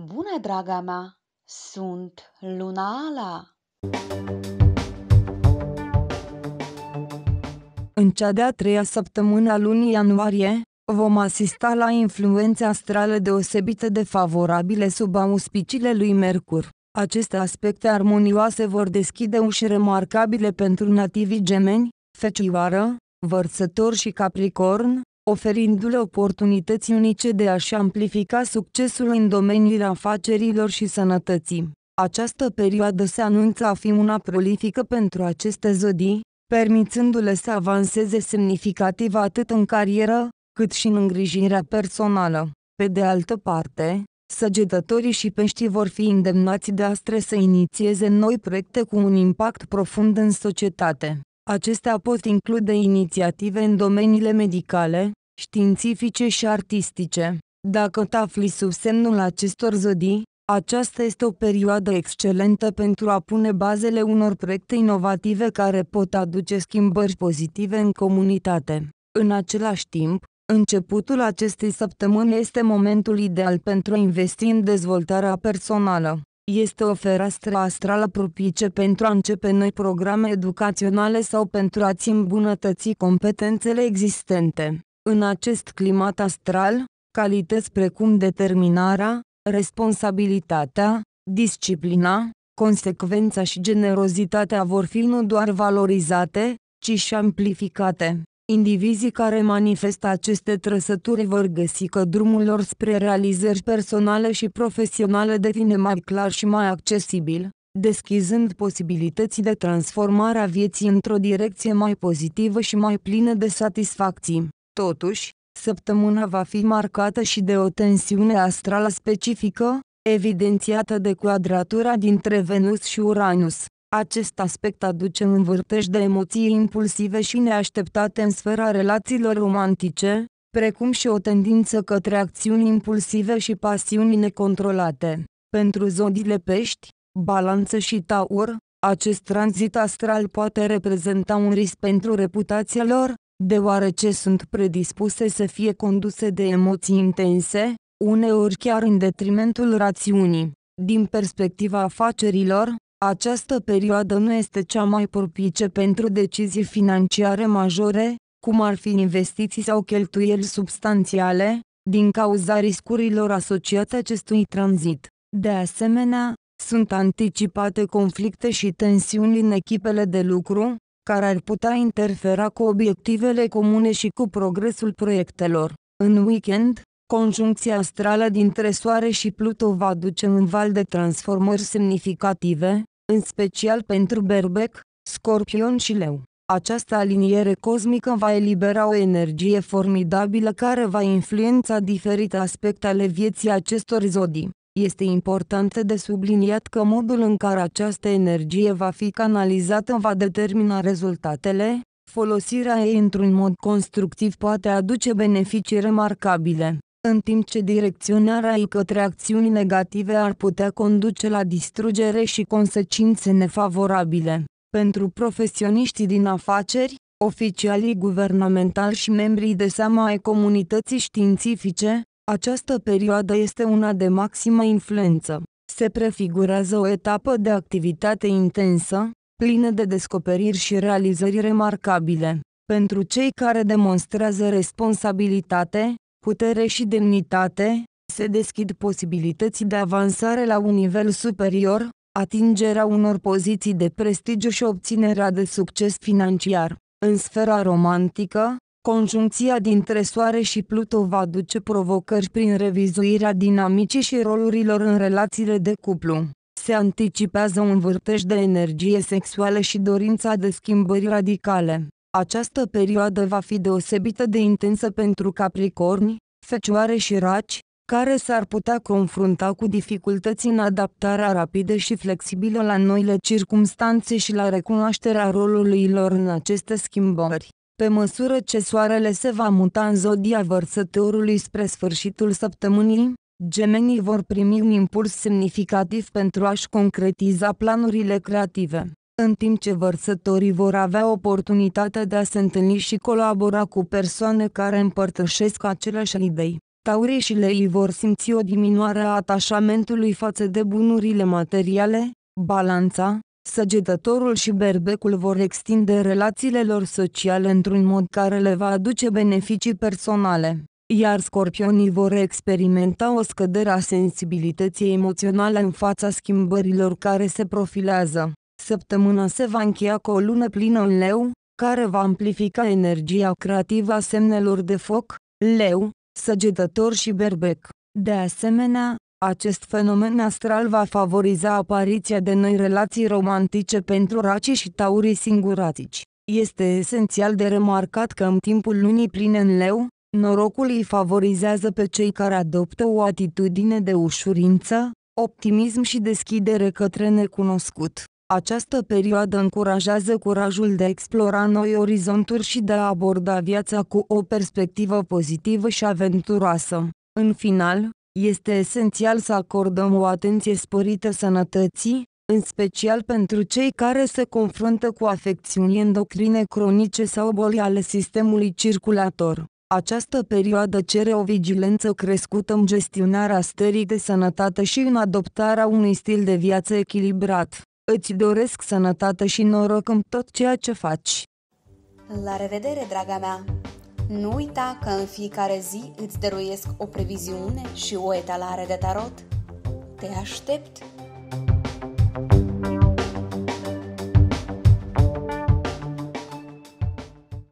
Bună, draga mea! Sunt Luna Ala! În cea de-a treia săptămână a lunii ianuarie, vom asista la influențe astrale deosebite de favorabile sub auspiciile lui Mercur. Aceste aspecte armonioase vor deschide uși remarcabile pentru nativii gemeni, fecioară, vărsător și capricorn, oferindu-le oportunități unice de a-și amplifica succesul în domeniile afacerilor și sănătății. Această perioadă se anunță a fi una prolifică pentru aceste zodii, permițându-le să avanseze semnificativ atât în carieră, cât și în îngrijirea personală. Pe de altă parte, săgetătorii și peștii vor fi îndemnați de astre să inițieze noi proiecte cu un impact profund în societate. Acestea pot include inițiative în domeniile medicale, științifice și artistice. Dacă te afli sub semnul acestor zodii, aceasta este o perioadă excelentă pentru a pune bazele unor proiecte inovative care pot aduce schimbări pozitive în comunitate. În același timp, începutul acestei săptămâni este momentul ideal pentru a investi în dezvoltarea personală. Este o fereastră astrală propice pentru a începe noi programe educaționale sau pentru a-ți îmbunătăți competențele existente. În acest climat astral, calități precum determinarea, responsabilitatea, disciplina, consecvența și generozitatea vor fi nu doar valorizate, ci și amplificate. Indivizii care manifestă aceste trăsături vor găsi că drumul lor spre realizări personale și profesionale devine mai clar și mai accesibil, deschizând posibilități de transformare a vieții într-o direcție mai pozitivă și mai plină de satisfacții. Totuși, săptămâna va fi marcată și de o tensiune astrală specifică, evidențiată de cuadratura dintre Venus și Uranus. Acest aspect aduce vârtej de emoții impulsive și neașteptate în sfera relațiilor romantice, precum și o tendință către acțiuni impulsive și pasiuni necontrolate. Pentru zodiile pești, balanță și taur, acest tranzit astral poate reprezenta un risc pentru reputația lor, deoarece sunt predispuse să fie conduse de emoții intense, uneori chiar în detrimentul rațiunii. Din perspectiva afacerilor, această perioadă nu este cea mai propice pentru decizii financiare majore, cum ar fi investiții sau cheltuieli substanțiale, din cauza riscurilor asociate acestui tranzit. De asemenea, sunt anticipate conflicte și tensiuni în echipele de lucru, care ar putea interfera cu obiectivele comune și cu progresul proiectelor. În weekend, conjuncția astrală dintre Soare și Pluto va duce un val de transformări semnificative, în special pentru berbec, scorpion și leu. Această aliniere cosmică va elibera o energie formidabilă care va influența diferite aspecte ale vieții acestor zodii. Este important de subliniat că modul în care această energie va fi canalizată va determina rezultatele, folosirea ei într-un mod constructiv poate aduce beneficii remarcabile în timp ce direcționarea ei către acțiuni negative ar putea conduce la distrugere și consecințe nefavorabile. Pentru profesioniștii din afaceri, oficialii guvernamentali și membrii de seama ai comunității științifice, această perioadă este una de maximă influență. Se prefigurează o etapă de activitate intensă, plină de descoperiri și realizări remarcabile. Pentru cei care demonstrează responsabilitate, putere și demnitate, se deschid posibilități de avansare la un nivel superior, atingerea unor poziții de prestigiu și obținerea de succes financiar. În sfera romantică, conjuncția dintre Soare și Pluto va duce provocări prin revizuirea dinamicii și rolurilor în relațiile de cuplu. Se anticipează un vârtej de energie sexuală și dorința de schimbări radicale. Această perioadă va fi deosebită de intensă pentru Capricorni, fecioare și raci, care s-ar putea confrunta cu dificultăți în adaptarea rapidă și flexibilă la noile circumstanțe și la recunoașterea rolului lor în aceste schimbări. Pe măsură ce soarele se va muta în zodia vărsătorului spre sfârșitul săptămânii, gemenii vor primi un impuls semnificativ pentru a-și concretiza planurile creative în timp ce vărsătorii vor avea oportunitatea de a se întâlni și colabora cu persoane care împărtășesc aceleași idei. Taureșile îi vor simți o diminuare a atașamentului față de bunurile materiale, balanța, săgetătorul și berbecul vor extinde relațiile lor sociale într-un mod care le va aduce beneficii personale iar scorpionii vor experimenta o scădere a sensibilității emoționale în fața schimbărilor care se profilează. Săptămâna se va încheia cu o lună plină în leu, care va amplifica energia creativă a semnelor de foc, leu, săgetător și berbec. De asemenea, acest fenomen astral va favoriza apariția de noi relații romantice pentru racii și taurii singuratici. Este esențial de remarcat că în timpul lunii pline în leu, norocul îi favorizează pe cei care adoptă o atitudine de ușurință, optimism și deschidere către necunoscut. Această perioadă încurajează curajul de a explora noi orizonturi și de a aborda viața cu o perspectivă pozitivă și aventuroasă. În final, este esențial să acordăm o atenție sporită sănătății, în special pentru cei care se confruntă cu afecțiuni endocrine cronice sau boli ale sistemului circulator. Această perioadă cere o vigilență crescută în gestionarea stării de sănătate și în adoptarea unui stil de viață echilibrat. Îți doresc sănătate și noroc în tot ceea ce faci. La revedere, draga mea! Nu uita că în fiecare zi îți dăruiesc o previziune și o etalare de tarot. Te aștept!